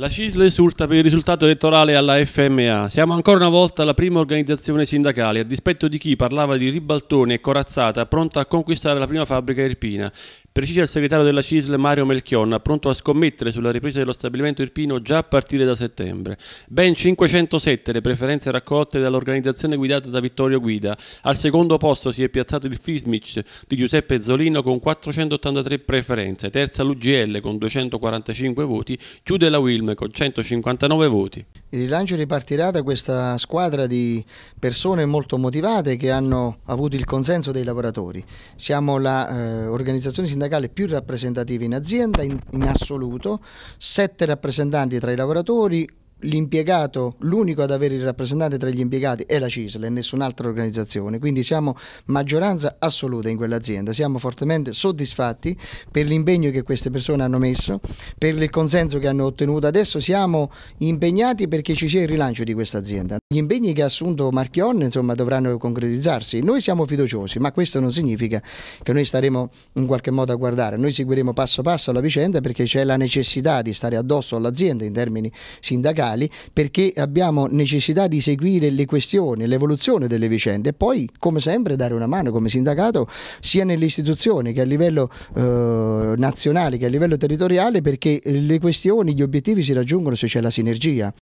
La CISL esulta per il risultato elettorale alla FMA. Siamo ancora una volta la prima organizzazione sindacale, a dispetto di chi parlava di ribaltone e corazzata, pronta a conquistare la prima fabbrica irpina. Precisa il segretario della CISL Mario Melchionna, pronto a scommettere sulla ripresa dello stabilimento irpino già a partire da settembre. Ben 507 le preferenze raccolte dall'organizzazione guidata da Vittorio Guida. Al secondo posto si è piazzato il Fismic di Giuseppe Zolino con 483 preferenze, terza l'UGL con 245 voti, chiude la Wilm con 159 voti il rilancio ripartirà da questa squadra di persone molto motivate che hanno avuto il consenso dei lavoratori. Siamo l'organizzazione eh, sindacale più rappresentativa in azienda in, in assoluto, sette rappresentanti tra i lavoratori, l'impiegato, l'unico ad avere il rappresentante tra gli impiegati è la CISL e nessun'altra organizzazione, quindi siamo maggioranza assoluta in quell'azienda, siamo fortemente soddisfatti per l'impegno che queste persone hanno messo, per il consenso che hanno ottenuto, adesso siamo impegnati perché ci sia il rilancio di questa azienda. Gli impegni che ha assunto Marchion insomma, dovranno concretizzarsi, noi siamo fiduciosi, ma questo non significa che noi staremo in qualche modo a guardare, noi seguiremo passo passo la vicenda perché c'è la necessità di stare addosso all'azienda in termini sindacali generali perché abbiamo necessità di seguire le questioni, l'evoluzione delle vicende e poi come sempre dare una mano come sindacato sia nelle istituzioni che a livello eh, nazionale che a livello territoriale perché le questioni, gli obiettivi si raggiungono se c'è la sinergia.